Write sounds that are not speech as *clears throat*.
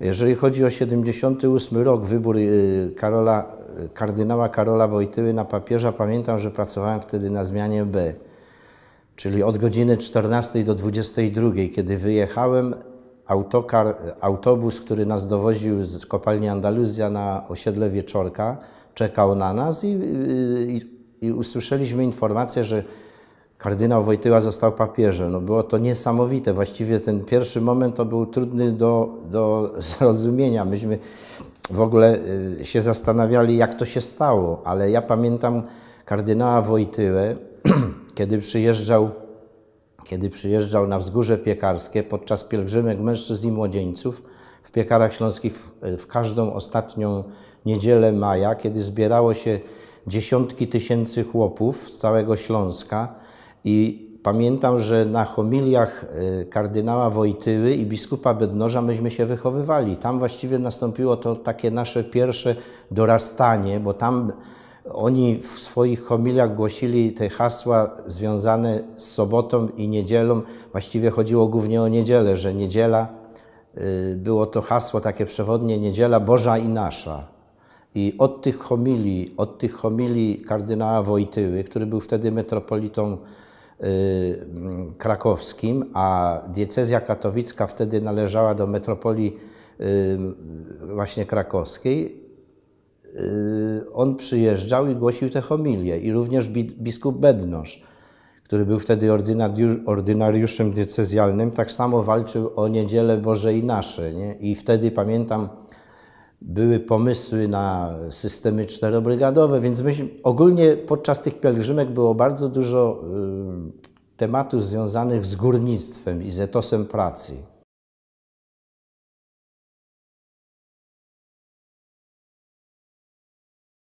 Jeżeli chodzi o 78 rok, wybór y, Karola, y, kardynała Karola Wojtyły na papieża, pamiętam, że pracowałem wtedy na zmianie B, czyli od godziny 14 do 22, kiedy wyjechałem, autokar, autobus, który nas dowoził z kopalni Andaluzja na osiedle Wieczorka, czekał na nas i, y, i, i usłyszeliśmy informację, że kardynał Wojtyła został papieżem. No było to niesamowite. Właściwie ten pierwszy moment to był trudny do, do *laughs* zrozumienia. Myśmy w ogóle y, się zastanawiali, jak to się stało, ale ja pamiętam kardynała Wojtyłę, *clears throat* kiedy przyjeżdżał, kiedy przyjeżdżał na Wzgórze Piekarskie podczas pielgrzymek mężczyzn i młodzieńców w Piekarach Śląskich w, w każdą ostatnią niedzielę maja, kiedy zbierało się dziesiątki tysięcy chłopów z całego Śląska, i pamiętam, że na homiliach y, kardynała Wojtyły i biskupa Bednoża myśmy się wychowywali. Tam właściwie nastąpiło to takie nasze pierwsze dorastanie, bo tam oni w swoich homiliach głosili te hasła związane z sobotą i niedzielą. Właściwie chodziło głównie o niedzielę, że niedziela y, było to hasło takie przewodnie niedziela Boża i nasza. I od tych homilii, od tych homilii kardynała Wojtyły, który był wtedy metropolitą Y, krakowskim, a diecezja katowicka wtedy należała do metropolii y, właśnie krakowskiej, y, on przyjeżdżał i głosił te homilie i również biskup Bednosz, który był wtedy ordynariuszem diecezjalnym, tak samo walczył o niedzielę Boże i nasze. Nie? I wtedy pamiętam, były pomysły na systemy czterobrygadowe, więc myśmy, ogólnie podczas tych pielgrzymek było bardzo dużo y, tematów związanych z górnictwem i z etosem pracy.